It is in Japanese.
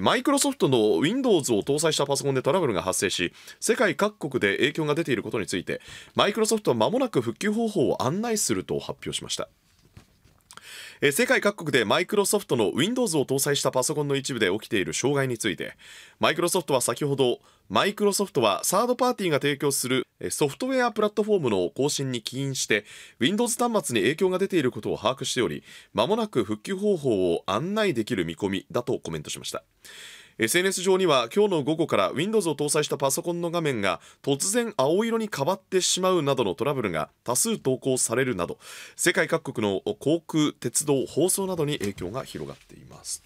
マイクロソフトの Windows を搭載したパソコンでトラブルが発生し世界各国で影響が出ていることについてマイクロソフトはまもなく復旧方法を案内すると発表しました。え世界各国でマイクロソフトの Windows を搭載したパソコンの一部で起きている障害についてマイクロソフトは先ほどマイクロソフトはサードパーティーが提供するソフトウェアプラットフォームの更新に起因して Windows 端末に影響が出ていることを把握しておりまもなく復旧方法を案内できる見込みだとコメントしました SNS 上には今日の午後から Windows を搭載したパソコンの画面が突然青色に変わってしまうなどのトラブルが多数投稿されるなど世界各国の航空、鉄道、放送などに影響が広がっています。